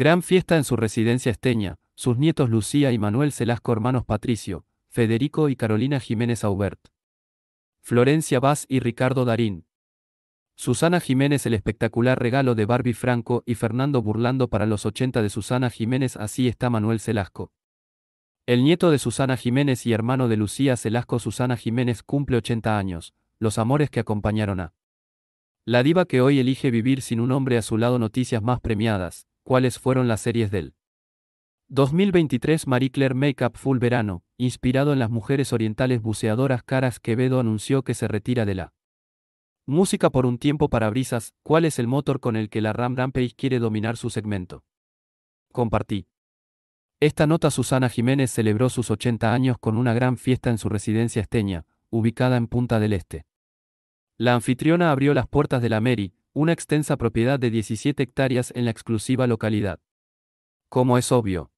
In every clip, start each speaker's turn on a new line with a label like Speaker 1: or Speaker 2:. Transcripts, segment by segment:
Speaker 1: Gran fiesta en su residencia esteña, sus nietos Lucía y Manuel Celasco hermanos Patricio, Federico y Carolina Jiménez Aubert. Florencia Vaz y Ricardo Darín. Susana Jiménez el espectacular regalo de Barbie Franco y Fernando Burlando para los 80 de Susana Jiménez así está Manuel Celasco. El nieto de Susana Jiménez y hermano de Lucía Celasco Susana Jiménez cumple 80 años, los amores que acompañaron a. La diva que hoy elige vivir sin un hombre a su lado noticias más premiadas, cuáles fueron las series del 2023 Marie Claire Makeup Full Verano, inspirado en las mujeres orientales buceadoras Caras Quevedo anunció que se retira de la música por un tiempo para brisas, cuál es el motor con el que la Ram Rampage quiere dominar su segmento. Compartí. Esta nota Susana Jiménez celebró sus 80 años con una gran fiesta en su residencia esteña, ubicada en Punta del Este. La anfitriona abrió las puertas de la Mary, una extensa propiedad de 17 hectáreas en la exclusiva localidad. Como es obvio,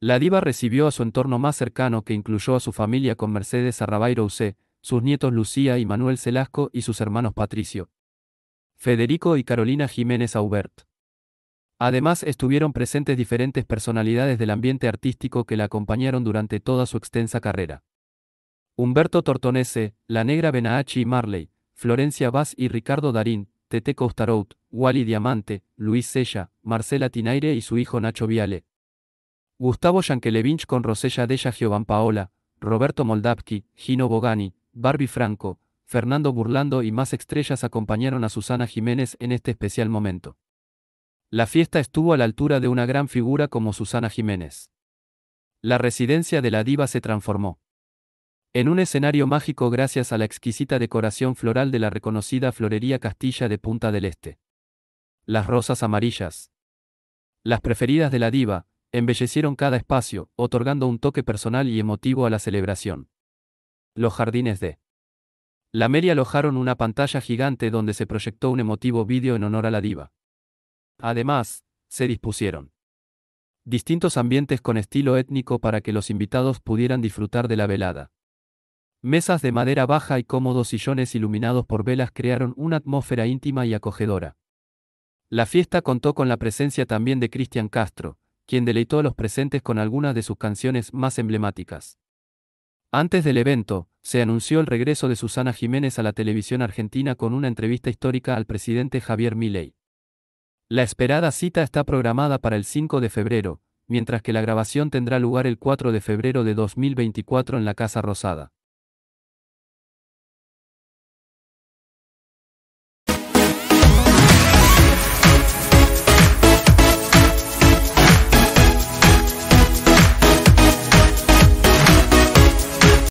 Speaker 1: la diva recibió a su entorno más cercano que incluyó a su familia con Mercedes Arrabairo usé sus nietos Lucía y Manuel Celasco y sus hermanos Patricio, Federico y Carolina Jiménez Aubert. Además estuvieron presentes diferentes personalidades del ambiente artístico que la acompañaron durante toda su extensa carrera. Humberto Tortonese, La Negra Benahachi y Marley, Florencia Vaz y Ricardo Darín, Tete Costarout, Wally Diamante, Luis Sella, Marcela Tinaire y su hijo Nacho Viale. Gustavo Yankelevich con Rosella Della Giovan Paola, Roberto Moldavsky, Gino Bogani, Barbie Franco, Fernando Burlando y más estrellas acompañaron a Susana Jiménez en este especial momento. La fiesta estuvo a la altura de una gran figura como Susana Jiménez. La residencia de la diva se transformó en un escenario mágico gracias a la exquisita decoración floral de la reconocida Florería Castilla de Punta del Este. Las rosas amarillas. Las preferidas de la diva, embellecieron cada espacio, otorgando un toque personal y emotivo a la celebración. Los jardines de La Meria alojaron una pantalla gigante donde se proyectó un emotivo vídeo en honor a la diva. Además, se dispusieron distintos ambientes con estilo étnico para que los invitados pudieran disfrutar de la velada. Mesas de madera baja y cómodos sillones iluminados por velas crearon una atmósfera íntima y acogedora. La fiesta contó con la presencia también de Cristian Castro, quien deleitó a los presentes con algunas de sus canciones más emblemáticas. Antes del evento, se anunció el regreso de Susana Jiménez a la televisión argentina con una entrevista histórica al presidente Javier Milei. La esperada cita está programada para el 5 de febrero, mientras que la grabación tendrá lugar el 4 de febrero de 2024 en la Casa Rosada.